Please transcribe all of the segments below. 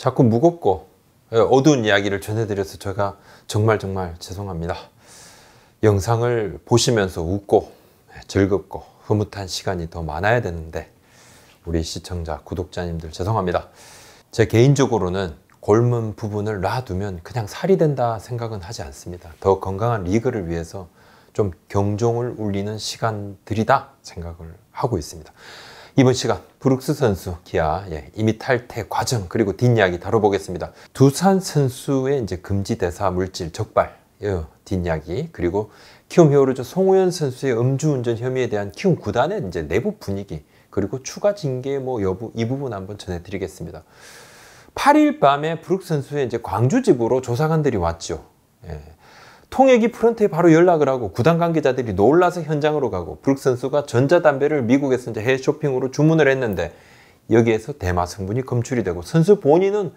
자꾸 무겁고 예, 어두운 이야기를 전해드려서 제가 정말 정말 죄송합니다. 영상을 보시면서 웃고 예, 즐겁고 흐뭇한 시간이 더 많아야 되는데 우리 시청자, 구독자님들 죄송합니다. 제 개인적으로는 골문 부분을 놔두면 그냥 살이 된다 생각은 하지 않습니다. 더 건강한 리그를 위해서 좀 경종을 울리는 시간들이다 생각을 하고 있습니다. 이번 시간 브룩스 선수 기아 예, 이미 탈퇴 과정 그리고 뒷이야기 다뤄보겠습니다. 두산 선수의 이제 금지 대사 물질 적발 예, 뒷이야기 그리고 키움 히어로즈 송우현 선수의 음주운전 혐의에 대한 키움 구단의 이제 내부 분위기 그리고 추가 징계 뭐 여부 이 부분 한번 전해드리겠습니다. 8일 밤에 브룩 선수의 이제 광주 집으로 조사관들이 왔죠. 예. 통역이 프런트에 바로 연락을 하고 구단 관계자들이 놀라서 현장으로 가고 브룩 선수가 전자담배를 미국에서 이제 해외 쇼핑으로 주문을 했는데 여기에서 대마 성분이 검출이 되고 선수 본인은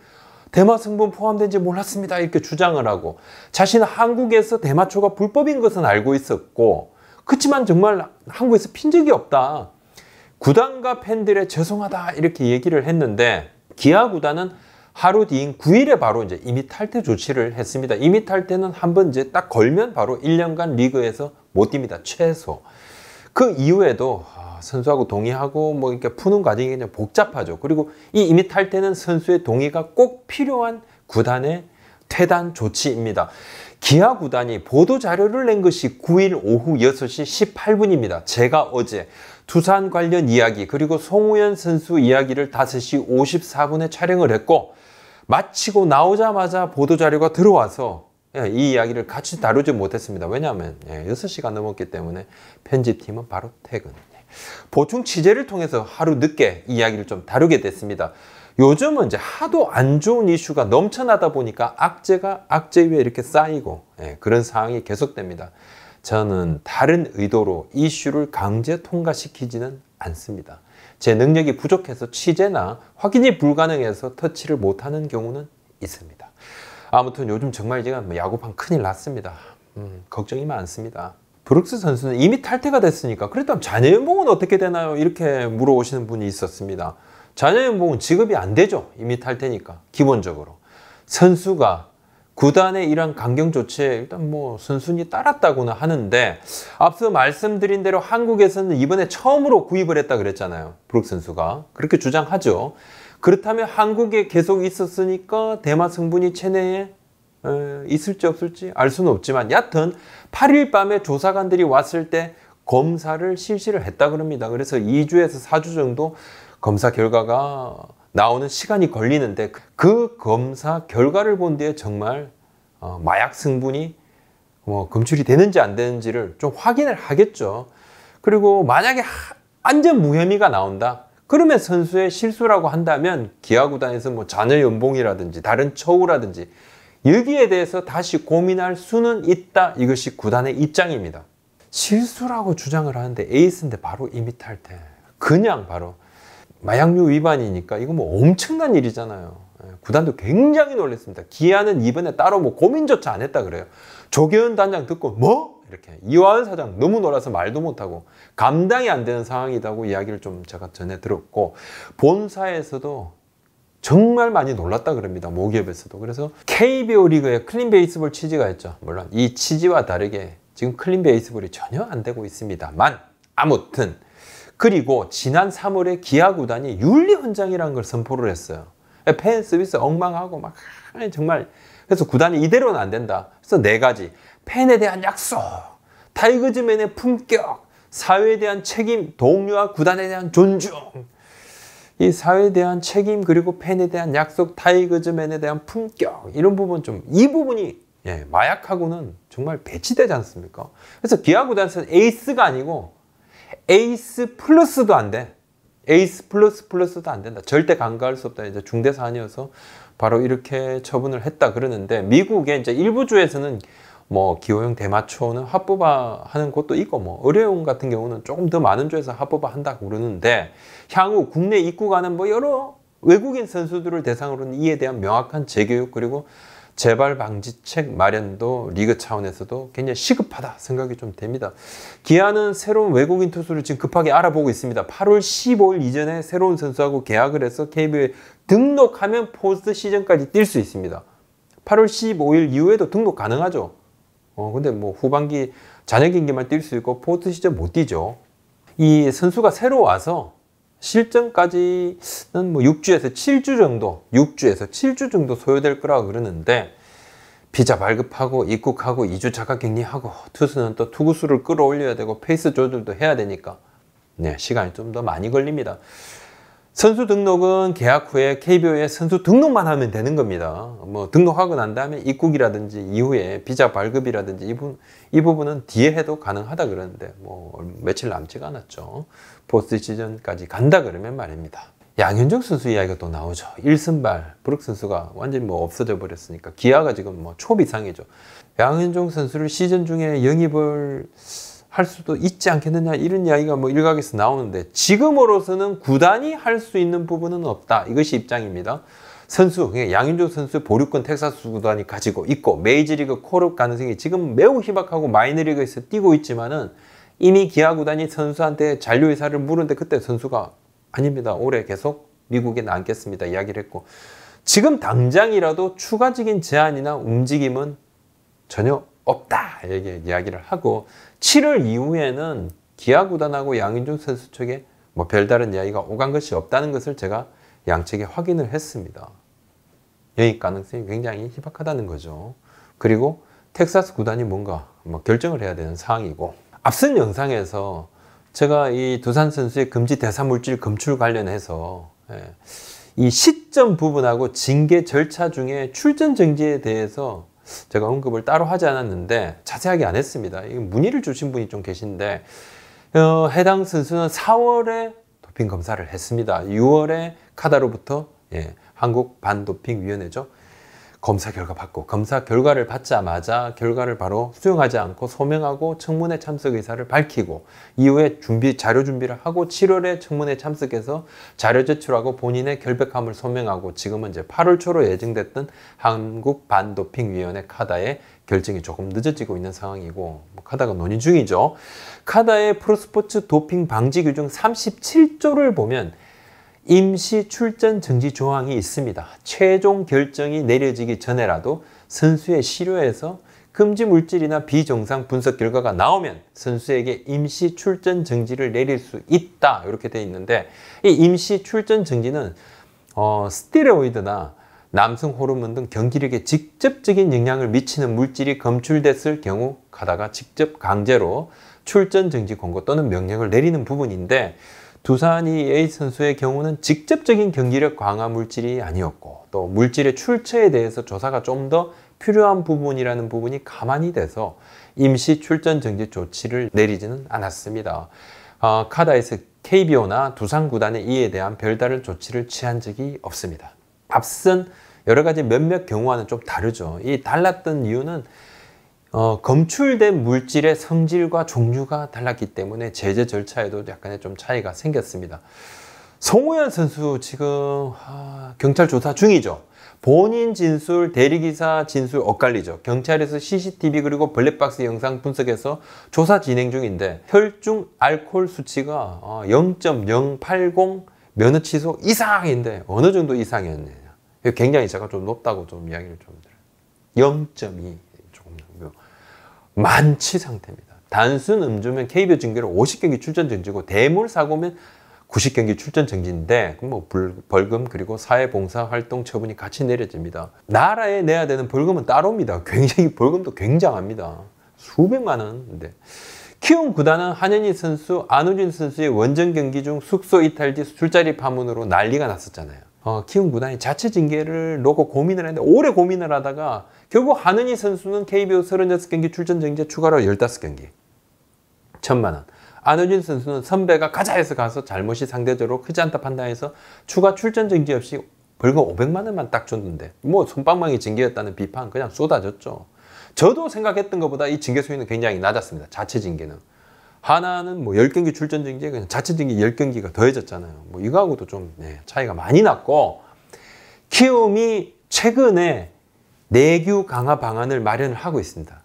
대마 성분 포함된지 몰랐습니다 이렇게 주장을 하고 자신은 한국에서 대마초가 불법인 것은 알고 있었고 그렇지만 정말 한국에서 핀 적이 없다 구단과 팬들의 죄송하다 이렇게 얘기를 했는데 기아 구단은 하루 뒤인 9일에 바로 이제 임의 탈퇴 조치를 했습니다. 이미 탈퇴는 한 번 이제 딱 걸면 바로 1년간 리그에서 못 뜁니다. 최소. 그 이후에도 아, 선수하고 동의하고 뭐 이렇게 푸는 과정이 그냥 복잡하죠. 그리고 이 임의 탈퇴는 선수의 동의가 꼭 필요한 구단의 퇴단 조치입니다. 기아 구단이 보도 자료를 낸 것이 9일 오후 6시 18분입니다. 제가 어제 두산 관련 이야기 그리고 송우현 선수 이야기를 5시 54분에 촬영을 했고 마치고 나오자마자 보도자료가 들어와서 예, 이 이야기를 같이 다루지 못했습니다. 왜냐하면 6시간 예, 넘었기 때문에 편집팀은 바로 퇴근. 예, 보충 취재를 통해서 하루 늦게 이야기를 좀 다루게 됐습니다. 요즘은 이제 하도 안 좋은 이슈가 넘쳐나다 보니까 악재가 악재 위에 이렇게 쌓이고 그런 상황이 계속됩니다. 저는 다른 의도로 이슈를 강제 통과시키지는 않습니다. 제 능력이 부족해서 취재나 확인이 불가능해서 터치를 못하는 경우는 있습니다. 아무튼 요즘 정말 제가 뭐 야구판 큰일 났습니다. 음, 걱정이 많습니다. 브룩스 선수는 이미 탈퇴가 됐으니까 그랬다면 자녀연봉은 어떻게 되나요? 이렇게 물어오시는 분이 있었습니다. 자녀연봉은 지급이 안 되죠. 이미 탈퇴니까 기본적으로. 선수가 구단의 이런 강경 조치에 일단 뭐순순히 따랐다고는 하는데 앞서 말씀드린 대로 한국에서는 이번에 처음으로 구입을 했다 그랬잖아요. 브룩 선수가 그렇게 주장하죠. 그렇다면 한국에 계속 있었으니까 대마성분이 체내에 있을지 없을지 알 수는 없지만 여튼 8일 밤에 조사관들이 왔을 때 검사를 실시를 했다 그럽니다. 그래서 2주에서 4주 정도 검사 결과가 나오는 시간이 걸리는데 그 검사 결과를 본 뒤에 정말 어, 마약 성분이 뭐 검출이 되는지 안 되는지를 좀 확인을 하겠죠. 그리고 만약에 하, 안전 무혐의가 나온다. 그러면 선수의 실수라고 한다면 기아구단에서 뭐 자녀 연봉이라든지 다른 처우라든지 여기에 대해서 다시 고민할 수는 있다. 이것이 구단의 입장입니다. 실수라고 주장을 하는데 에이스인데 바로 이미 탈때 그냥 바로 마약류 위반이니까 이거 뭐 엄청난 일이잖아요. 예, 구단도 굉장히 놀랬습니다 기아는 이번에 따로 뭐 고민조차 안 했다 그래요. 조계현 단장 듣고 뭐? 이렇게 이화은 사장 너무 놀라서 말도 못하고 감당이 안 되는 상황이라고 이야기를 좀 제가 전해 들었고 본사에서도 정말 많이 놀랐다 그럽니다. 모기업에서도. 그래서 KBO 리그에 클린 베이스볼 취지가 있죠. 물론 이 취지와 다르게 지금 클린 베이스볼이 전혀 안 되고 있습니다만 아무튼 그리고 지난 3월에 기아 구단이 윤리 헌장이라는 걸 선포를 했어요. 팬 서비스 엉망하고 막 정말 그래서 구단이 이대로는 안 된다. 그래서 네 가지 팬에 대한 약속, 타이거즈맨의 품격, 사회에 대한 책임, 동료와 구단에 대한 존중. 이 사회에 대한 책임 그리고 팬에 대한 약속, 타이거즈맨에 대한 품격 이런 부분 좀 이 부분이 예, 마약하고는 정말 배치되지 않습니까? 그래서 기아 구단에서는 에이스가 아니고 에이스 플러스도 안 돼. 에이스 플러스 플러스도 안 된다. 절대 간과할 수 없다. 이제 중대 사안이어서 바로 이렇게 처분을 했다 그러는데 미국의 이제 일부 주에서는 뭐 기호형 대마초는 합법화하는 곳도 있고 뭐 의료용 같은 경우는 조금 더 많은 주에서 합법화한다고 그러는데 향후 국내 입국하는 뭐 여러 외국인 선수들을 대상으로는 이에 대한 명확한 재교육 그리고 재발 방지책 마련도 리그 차원에서도 굉장히 시급하다 생각이 좀 됩니다. 기아는 새로운 외국인 투수를 지금 급하게 알아보고 있습니다. 8월 15일 이전에 새로운 선수하고 계약을 해서 KBO에 등록하면 포스트 시즌까지 뛸 수 있습니다. 8월 15일 이후에도 등록 가능하죠. 어, 근데 뭐 후반기 잔여 경기만 뛸 수 있고 포스트 시즌 못 뛰죠. 이 선수가 새로 와서 실증까지는 뭐 6주에서 7주 정도, 6주에서 7주 정도 소요될 거라고 그러는데 비자 발급하고 입국하고 2주 자가 격리하고 투수는 또 투구수를 끌어올려야 되고 페이스 조절도 해야 되니까 네, 시간이 좀 더 많이 걸립니다. 선수 등록은 계약 후에 KBO에 선수 등록만 하면 되는 겁니다. 뭐 등록하고 난 다음에 입국이라든지 이후에 비자 발급이라든지 이, 부, 이 부분은 뒤에 해도 가능하다 그러는데 뭐 며칠 남지가 않았죠. 포스트 시즌까지 간다 그러면 말입니다. 양현종 선수 이야기가 또 나오죠. 1선발 브룩 선수가 완전히 뭐 없어져 버렸으니까 기아가 지금 뭐 초비상이죠. 양현종 선수를 시즌 중에 영입을 할 수도 있지 않겠느냐 이런 이야기가 뭐 일각에서 나오는데 지금으로서는 구단이 할 수 있는 부분은 없다. 이것이 입장입니다. 선수, 그러니까 양윤조 선수 보류권 텍사스 구단이 가지고 있고 메이저리그 콜업 가능성이 지금 매우 희박하고 마이너리그에서 뛰고 있지만은 이미 기아 구단이 선수한테 잔류 의사를 물은데 그때 선수가 아닙니다. 올해 계속 미국에 남겠습니다. 이야기를 했고 지금 당장이라도 추가적인 제안이나 움직임은 전혀 없다 이렇게 이야기를 하고 7월 이후에는 기아 구단하고 양인종 선수 측에 뭐 별다른 이야기가 오간 것이 없다는 것을 제가 양측에 확인을 했습니다. 영입 가능성이 굉장히 희박하다는 거죠. 그리고 텍사스 구단이 뭔가 뭐 결정을 해야 되는 상황이고 앞선 영상에서 제가 이 두산 선수의 금지 대사물질 검출 관련해서 예, 이 시점 부분하고 징계 절차 중에 출전 정지에 대해서 제가 언급을 따로 하지 않았는데 자세하게 안 했습니다. 문의를 주신 분이 좀 계신데 어, 해당 선수는 4월에 도핑 검사를 했습니다. 6월에 카다로부터 예, 한국 반도핑 위원회죠. 검사 결과 받고 검사 결과를 받자마자 결과를 바로 수용하지 않고 소명하고 청문회 참석 의사를 밝히고 이후에 준비 자료 준비를 하고 7월에 청문회 참석해서 자료 제출하고 본인의 결백함을 소명하고 지금은 이제 8월 초로 예정됐던 한국 반도핑위원회 카다의 결정이 조금 늦어지고 있는 상황이고 뭐 카다가 논의 중이죠. 카다의 프로스포츠 도핑 방지 규정 37조를 보면 임시 출전 정지 조항이 있습니다. 최종 결정이 내려지기 전에라도 선수의 시료에서 금지 물질이나 비정상 분석 결과가 나오면 선수에게 임시 출전 정지를 내릴 수 있다 이렇게 돼 있는데 이 임시 출전 정지는 어, 스테로이드나 남성 호르몬 등 경기력에 직접적인 영향을 미치는 물질이 검출됐을 경우 가다가 직접 강제로 출전 정지 권고 또는 명령을 내리는 부분인데 두산이 에 A 선수의 경우는 직접적인 경기력 강화 물질이 아니었고 또 물질의 출처에 대해서 조사가 좀 더 필요한 부분이라는 부분이 가만히 돼서 임시 출전 정지 조치를 내리지는 않았습니다. 어, 카다에서 KBO나 두산 구단에 이에 대한 별다른 조치를 취한 적이 없습니다. 앞선 여러 가지 몇몇 경우와는 좀 다르죠. 이 달랐던 이유는 어, 검출된 물질의 성질과 종류가 달랐기 때문에 제재 절차에도 약간의 좀 차이가 생겼습니다. 송우현 선수 지금 아, 경찰 조사 중이죠. 본인 진술, 대리기사 진술 엇갈리죠. 경찰에서 CCTV 그리고 블랙박스 영상 분석해서 조사 진행 중인데 혈중 알코올 수치가 0.080 면허 취소 이상인데 어느 정도 이상이었냐 굉장히 제가 좀 높다고 좀 이야기를 좀 드려요. 0.2 조금 넘고요. 만취 상태입니다. 단순 음주면 KBO 징계로 50경기 출전 정지고 대물 사고면 90경기 출전 정지인데 그럼 뭐 벌금 그리고 사회봉사 활동 처분이 같이 내려집니다. 나라에 내야 되는 벌금은 따로입니다. 굉장히 벌금도 굉장합니다. 수백만 원인데 키움 구단은 한현희 선수, 안우진 선수의 원정 경기 중 숙소 이탈지 술자리 파문으로 난리가 났었잖아요. 어, 키움 구단이 자체 징계를 놓고 고민을 했는데 오래 고민을 하다가 결국 한은희 선수는 KBO 36경기 출전 정지 추가로 15경기 천만 원 안효진 선수는 선배가 가자 해서 가서 잘못이 상대적으로 크지 않다 판단해서 추가 출전 정지 없이 벌금 500만 원만 딱 줬는데 뭐 손방망이 징계였다는 비판 그냥 쏟아졌죠. 저도 생각했던 것보다 이 징계 수위는 굉장히 낮았습니다. 자체 징계는. 하나는 뭐 10경기 출전 징계 그냥 자체 징계 10경기가 더해졌잖아요. 뭐 이거하고도 좀 네, 차이가 많이 났고 키움이 최근에 내규 강화 방안을 마련을 하고 있습니다.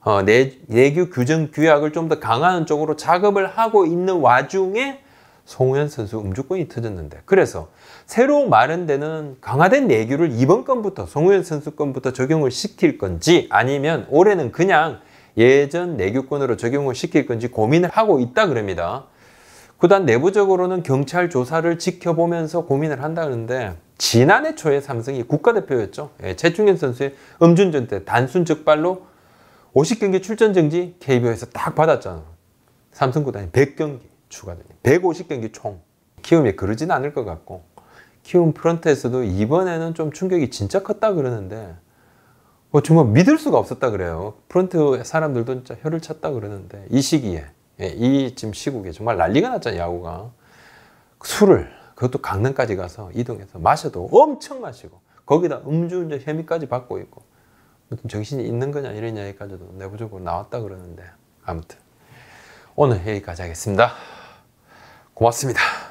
어, 내, 내규 규정 규약을 좀 더 강화하는 쪽으로 작업을 하고 있는 와중에 송우현 선수 음주권이 터졌는데 그래서 새로 마련되는 강화된 내규를 이번 건부터 송우현 선수 건부터 적용을 시킬 건지 아니면 올해는 그냥 예전 내규권으로 적용을 시킬 건지 고민을 하고 있다 그럽니다. 구단 내부적으로는 경찰 조사를 지켜보면서 고민을 한다는데 지난해 초에 삼성이 국가대표였죠. 예, 최충현 선수의 음주운전 때 단순 적발로 50경기 출전 정지 KBO에서 딱 받았잖아. 삼성 구단이 100경기 추가되니 150경기 총. 키움이 그러진 않을 것 같고 키움 프런트에서도 이번에는 좀 충격이 진짜 컸다 그러는데 뭐 정말 믿을 수가 없었다 그래요. 프런트 사람들도 진짜 혀를 찼다 그러는데 이 시기에 예, 이쯤 시국에 정말 난리가 났잖아요 야구가 술을 그것도 강릉까지 가서 이동해서 마셔도 엄청 마시고 거기다 음주운전 혐의까지 받고 있고 무슨 정신이 있는 거냐 이런 이야기까지도 내부적으로 나왔다 그러는데 아무튼 오늘 여기까지 하겠습니다 고맙습니다